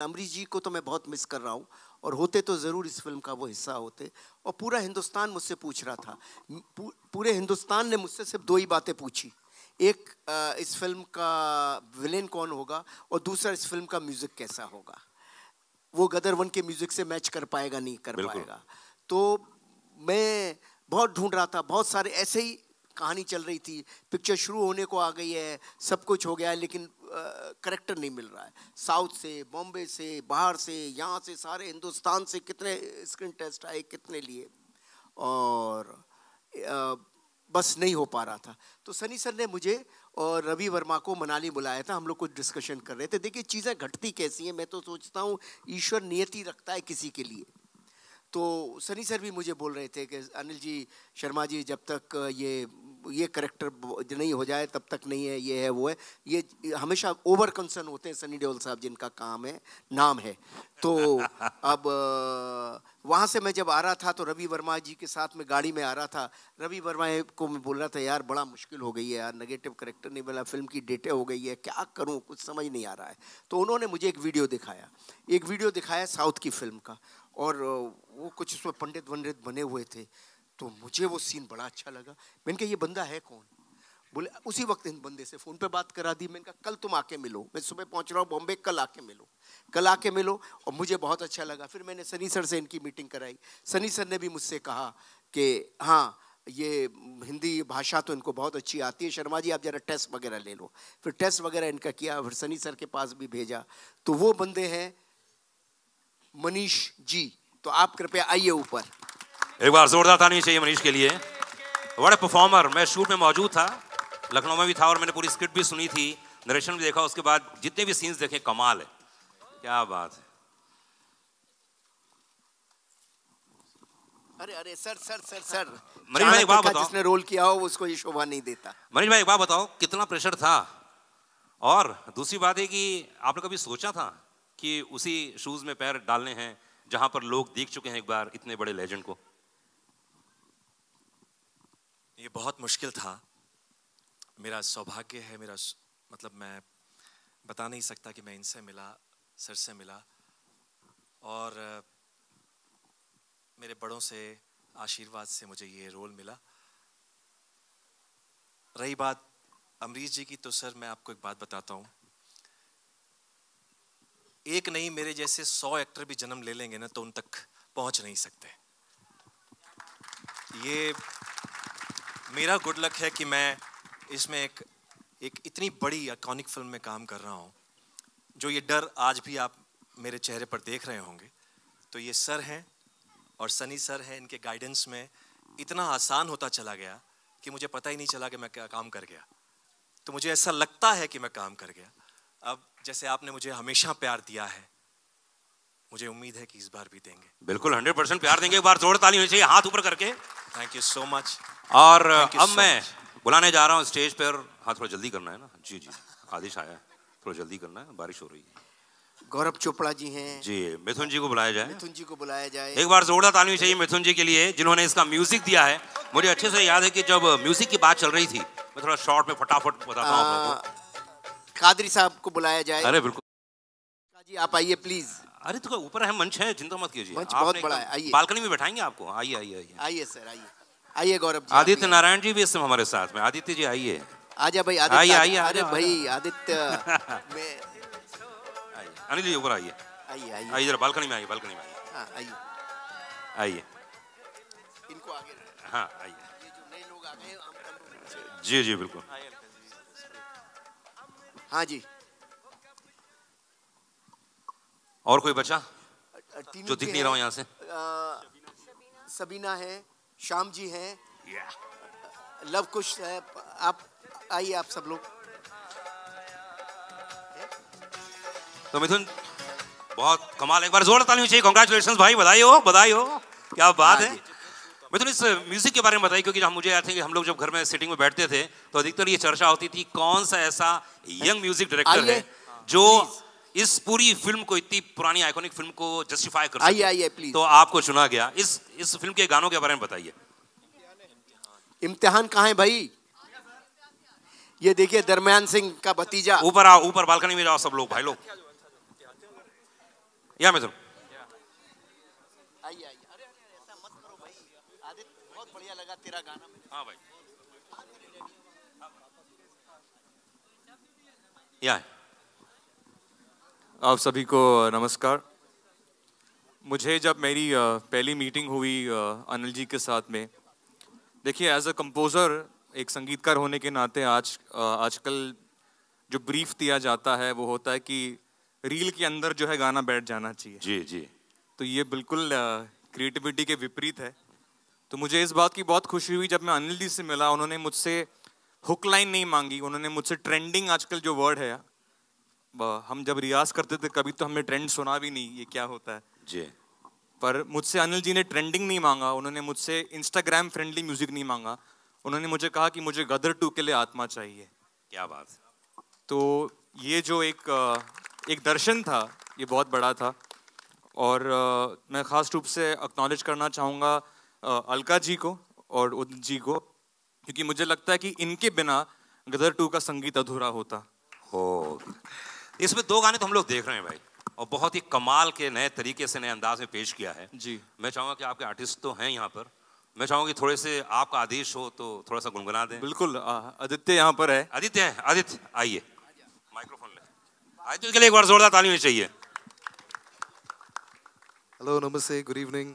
अमरीश जी को तो मैं बहुत मिस कर रहा हूँ और होते तो ज़रूर इस फिल्म का वो हिस्सा होते और पूरा हिंदुस्तान मुझसे पूछ रहा था पूरे हिंदुस्तान ने मुझसे सिर्फ दो ही बातें पूछी एक इस फिल्म का विलेन कौन होगा और दूसरा इस फिल्म का म्यूज़िक कैसा होगा वो गदर वन के म्यूज़िक से मैच कर पाएगा नहीं कर पाएगा तो मैं बहुत ढूंढ रहा था बहुत सारे ऐसे ही कहानी चल रही थी पिक्चर शुरू होने को आ गई है सब कुछ हो गया है लेकिन करेक्टर नहीं मिल रहा है साउथ से बॉम्बे से बाहर से यहाँ से सारे हिंदुस्तान से कितने स्क्रीन टेस्ट आए कितने लिए और बस नहीं हो पा रहा था तो सनी सर ने मुझे और रवि वर्मा को मनाली बुलाया था हम लोग कुछ डिस्कशन कर रहे थे देखिए चीज़ें घटती कैसी हैं मैं तो सोचता हूँ ईश्वर नियति रखता है किसी के लिए तो सनी सर भी मुझे बोल रहे थे कि अनिल जी शर्मा जी जब तक ये ये करेक्टर नहीं हो जाए तब तक नहीं है ये है वो है ये हमेशा ओवर कंसर्न होते हैं सनी देओल साहब जिनका काम है नाम है तो अब वहाँ से मैं जब आ रहा था तो रवि वर्मा जी के साथ में गाड़ी में आ रहा था रवि वर्मा को मैं बोल रहा था यार बड़ा मुश्किल हो गई है यार नेगेटिव करेक्टर नहीं मिला फिल्म की डेटे हो गई है क्या करूँ कुछ समझ नहीं आ रहा है तो उन्होंने मुझे एक वीडियो दिखाया एक वीडियो दिखाया साउथ की फिल्म का और वो कुछ उसमें पंडित वंडित बने हुए थे तो मुझे वो सीन बड़ा अच्छा लगा मैंने कहा ये बंदा है कौन बोले उसी वक्त इन बंदे से फ़ोन पे बात करा दी मैंने कहा कल तुम आके मिलो मैं सुबह पहुंच रहा हूँ बॉम्बे कल आके मिलो कल आके मिलो और मुझे बहुत अच्छा लगा फिर मैंने सनी सर से इनकी मीटिंग कराई सनी सर ने भी मुझसे कहा कि हाँ ये हिंदी भाषा तो इनको बहुत अच्छी आती है शर्मा जी आप ज़रा टेस्ट वगैरह ले लो फिर टेस्ट वगैरह इनका किया फिर सनी सर के पास भी भेजा तो वो बंदे हैं मनीष जी तो आप कृपया आइए ऊपर एक बार जोरदार ताली चाहिए मनीष के लिए बड़े परफॉर्मर मैं शूट में मौजूद था लखनऊ में भी था और मैंने पूरी स्क्रिप्ट भी सुनी थी नरेशन भी देखा उसके बाद जितने भी सीन्स देखे कमाल है क्या बात है अरे अरे sir sir sir sir Manish भाई एक बात बताओ जिसने रोल किया हो उसको ये शोभा नहीं देता मनीष भाई एक बात बताओ कितना प्रेशर था और दूसरी बात है कि आपने कभी सोचा था कि उसी शूज़ में पैर डालने हैं जहां पर लोग देख चुके हैं एक बार इतने बड़े लेजेंड को ये बहुत मुश्किल था मेरा सौभाग्य है मेरा मतलब मैं बता नहीं सकता कि मैं इनसे मिला सर से मिला और मेरे बड़ों से आशीर्वाद से मुझे ये रोल मिला रही बात अमरीश जी की तो सर मैं आपको एक बात बताता हूँ एक नहीं मेरे जैसे सौ एक्टर भी जन्म ले लेंगे ना तो उन तक पहुंच नहीं सकते ये मेरा गुड लक है कि मैं इसमें एक एक इतनी बड़ी अकॉनिक फिल्म में काम कर रहा हूँ जो ये डर आज भी आप मेरे चेहरे पर देख रहे होंगे तो ये सर हैं और सनी सर हैं इनके गाइडेंस में इतना आसान होता चला गया कि मुझे पता ही नहीं चला कि मैं क्या काम कर गया तो मुझे ऐसा लगता है कि मैं काम कर गया अब जैसे आपने मुझे हमेशा प्यार दिया है मुझे उम्मीद है कि इस बार भी देंगे बिल्कुल हंड्रेड परसेंट प्यार देंगे एक बार जोड़ ताली होनी चाहिए हाथ ऊपर करके थैंक यू सो मच और अब मैं बुलाने जा रहा हूँ स्टेज पर हाँ थोड़ा जल्दी करना है ना जी जी आदेश आया थोड़ा जल्दी करना है बारिश हो रही है गौरव चोपड़ा जी हैं जी मिथुन जी को बुलाया जाए मिथुन जी को बुलाया जाए एक बार जोरदार ताली होनी चाहिए मिथुन जी के लिए जिन्होंने इसका म्यूजिक दिया है मुझे अच्छे से याद है कि जब म्यूजिक की बात चल रही थी मैं थोड़ा शॉर्ट में फटाफट बताता हूँ कादरी साहब को बुलाया जाए अरे बिल्कुल जी आप आइए प्लीज अरे तो ऊपर है मंच है चिंता मत कीजिए मंच बहुत बड़ा है आइए बालकनी में बैठाएंगे आपको आइए आइए आइए आइए सर आइए आइए गौरव जी आदित्य नारायण जी भी इस समय हमारे साथ में आदित्य जी आइए आजा भाई आदित्य आइए आइए अरे भाई आदित्य अनिल जी ऊपर आइए आइए आइए बालकनी में आइए बालकनी में आइए हाँ, आइए आइए इनको आगे हाँ आइए जी जी बिल्कुल हाँ जी और कोई बचा जो दिख नहीं रहा हूँ यहाँ से सबीना है शाम जी है लव कुश है आप आइए आप सब लोग तो मिथुन बहुत कमाल एक बार जोर तालियों चाहिए कॉन्ग्रेचुलेशन भाई बधाई हो बधाई हो क्या बात हाँ है मैं थोड़ी तो इस म्यूज़िक के बारे में बताई क्योंकि हम मुझे याद है कि हम लोग जब घर में सिटिंग में बैठते थे तो अधिकतर ये चर्चा होती थी कौन सा ऐसा यंग म्यूजिक डायरेक्टर है जो हाँ, इस पूरी फिल्म को इतनी पुरानी आइकॉनिक फिल्म को जस्टिफाई कर आइए आइए प्लीज तो आपको चुना गया इस इस फिल्म के गानों के बारे में बताइए इम्तिहान कहाँ है भाई ये देखिए दरमियान सिंह का भतीजा ऊपर आओ ऊपर बालकनी में जाओ सब लोग भाई लोग या आइए आइए लगा तेरा गाना मैंने हाँ भाई या आप सभी को नमस्कार मुझे जब मेरी पहली मीटिंग हुई अनिल जी के साथ में देखिए एज अ कंपोज़र एक संगीतकार होने के नाते आज आजकल जो ब्रीफ दिया जाता है वो होता है कि रील के अंदर जो है गाना बैठ जाना चाहिए जी जी तो ये बिल्कुल क्रिएटिविटी के विपरीत है तो मुझे इस बात की बहुत खुशी हुई जब मैं अनिल जी से मिला उन्होंने मुझसे हुक लाइन नहीं मांगी उन्होंने मुझसे ट्रेंडिंग आजकल जो वर्ड है हम जब रियाज करते थे कभी तो हमने ट्रेंड सुना भी नहीं ये क्या होता है जी पर मुझसे अनिल जी ने ट्रेंडिंग नहीं मांगा उन्होंने मुझसे इंस्टाग्राम फ्रेंडली म्यूजिक नहीं मांगा उन्होंने मुझे कहा कि मुझे गदर टू के लिए आत्मा चाहिए क्या बात तो ये जो एक एक दर्शन था ये बहुत बड़ा था और मैं ख़ास रूप से अक्नॉलेज करना चाहूँगा अलका जी को और उदित जी को क्योंकि मुझे लगता है कि इनके बिना गदर टू का संगीत अधूरा होता हो इसमें दो गाने तो हम लोग देख रहे हैं भाई और बहुत ही कमाल के नए तरीके से नए अंदाज में पेश किया है जी मैं चाहूंगा कि आपके आर्टिस्ट तो हैं यहाँ पर मैं चाहूंगा कि थोड़े से आपका आदेश हो तो थोड़ा सा गुनगुना दें बिल्कुल आदित्य यहाँ पर है आदित्य है आदित्य आइए माइक्रोफोन ले आदित्य के लिए एक बार जोरदार ताली होनी चाहिए हेलो नमस्ते गुड इवनिंग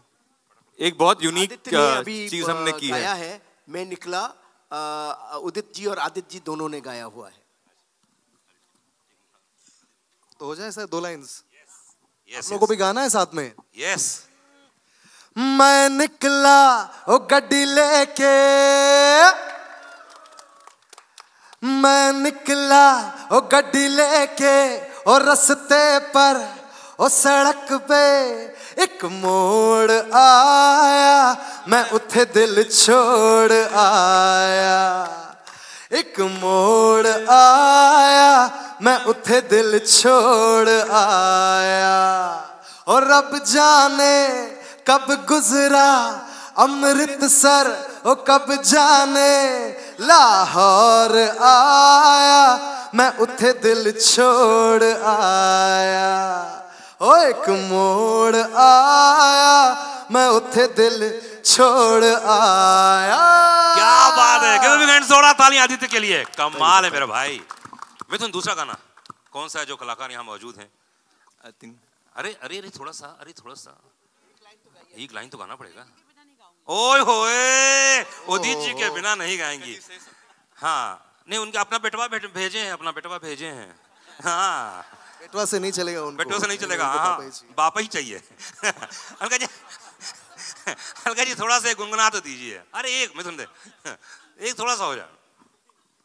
एक बहुत यूनिक uh, चीज हमने uh, की है।, है मैं निकला uh, उदित जी और आदित्य जी दोनों ने गाया हुआ है तो हो जाए सर दो लाइंस yes, yes, को भी गाना है साथ में यस मैं निकला ओ गड्डी लेके मैं निकला ओ गड्डी लेके और रस्ते पर ओ सड़क पे एक मोड़ आया मैं उथे दिल छोड़ आया एक मोड़ आया मैं उथे दिल छोड़ आया और रब जाने कब गुजरा अमृतसर ओ कब जाने लाहौर आया मैं उथे दिल छोड़ आया ਓ ਇੱਕ ਮੋੜ ਆਇਆ मैं उथे दिल छोड़ आया क्या बात है कितने भी जोड़ा ताली आदित्य के लिए कमाल है मेरा भाई मिथुन दूसरा गाना कौन सा है जो कलाकार यहाँ मौजूद हैं अरे अरे अरे थोड़ा सा अरे थोड़ा सा एक लाइन तो गाना पड़ेगा ओए होए उदित जी के बिना नहीं गाएंगी हाँ नहीं उनके अपना बेटवा भेजे हैं अपना बेटवा भेजे हैं हाँ बेटवा से नहीं चलेगा उनको बेटवा से नहीं चलेगा हाँ बापा ही चाहिए अलका जी अलका जी थोड़ा सा गुनगुना तो दीजिए अरे एक मैं सुन दे एक थोड़ा सा हो जाए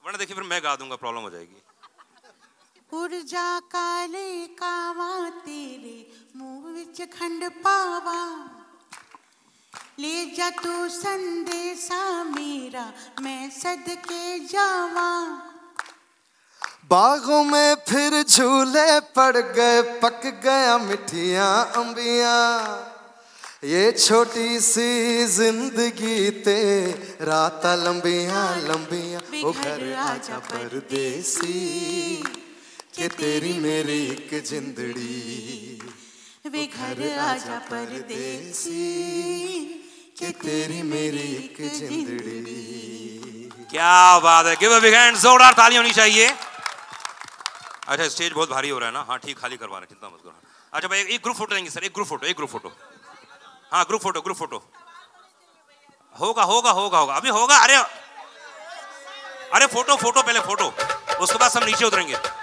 वरना देखिए फिर मैं गा दूंगा प्रॉब्लम हो जाएगी ऊर्जा काले कावा तेरे मुंह विच खंड पावा ले जा तू संदेशा मेरा मैं सद के जावा बागों में फिर झूले पड़ गए पक गया मिठिया अंबिया ये छोटी सी जिंदगी ते रात लंबिया लंबिया वो घर आजा परदेसी के तेरी मेरी एक जिंदड़ी वे घर आजा परदेसी के तेरी मेरी एक जिंदड़ी क्या बात है गिव अ बिग हैंड जोरदार ताली होनी चाहिए अच्छा स्टेज बहुत भारी हो रहा है ना हाँ ठीक खाली करवाना चिंता मत करो अच्छा भाई एक ग्रुप फोटो लेंगे सर एक ग्रुप फोटो एक ग्रुप फोटो हाँ ग्रुप फोटो ग्रुप फोटो होगा होगा होगा होगा अभी होगा अरे अरे फोटो फोटो पहले फोटो उसके बाद सब नीचे उतरेंगे